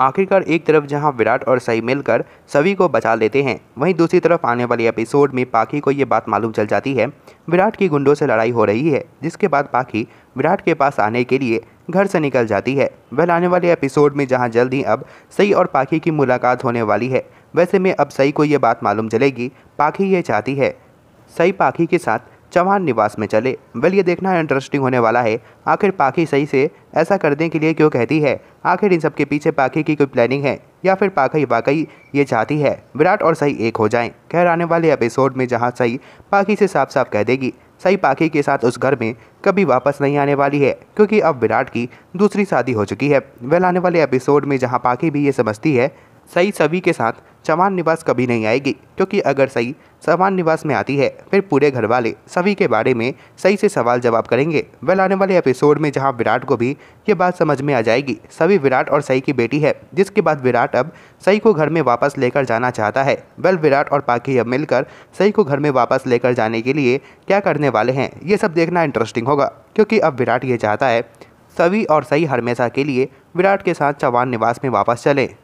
आखिरकार एक तरफ जहां विराट और सई मिलकर सभी को बचा लेते हैं वहीं दूसरी तरफ आने वाले एपिसोड में पाखी को ये बात मालूम चल जाती है विराट की गुंडों से लड़ाई हो रही है जिसके बाद पाखी विराट के पास आने के लिए घर से निकल जाती है वह आने वाले एपिसोड में जहां जल्द ही अब सई और पाखी की मुलाकात होने वाली है वैसे में अब सई को ये बात मालूम चलेगी पाखी ये चाहती है सई पाखी के साथ चौहान निवास में चले वेल ये देखना इंटरेस्टिंग होने वाला है आखिर पाखी सही से ऐसा करने के लिए क्यों कहती है आखिर इन सब के पीछे पाखी की कोई प्लानिंग है या फिर पाखी वाकई ये चाहती है विराट और सही एक हो जाएं खैर आने वाले एपिसोड में जहां सही पाखी से साफ साफ कह देगी सही पाखी के साथ उस घर में कभी वापस नहीं आने वाली है क्योंकि अब विराट की दूसरी शादी हो चुकी है वेल आने वाले एपिसोड में जहाँ पाखी भी ये समझती है सई सभी के साथ समान निवास कभी नहीं आएगी क्योंकि अगर सही समान निवास में आती है फिर पूरे घर वाले सभी के बारे में सही से सवाल जवाब करेंगे वेल आने वाले एपिसोड में जहां विराट को भी ये बात समझ में आ जाएगी सभी विराट और सई की बेटी है जिसके बाद विराट अब सई को घर में वापस लेकर जाना चाहता है वेल विराट और पाखी अब मिलकर सई को घर में वापस लेकर जाने के लिए क्या करने वाले हैं ये सब देखना इंटरेस्टिंग होगा क्योंकि अब विराट ये चाहता है सभी और सही हमेशा के लिए विराट के साथ चौहान निवास में वापस चलें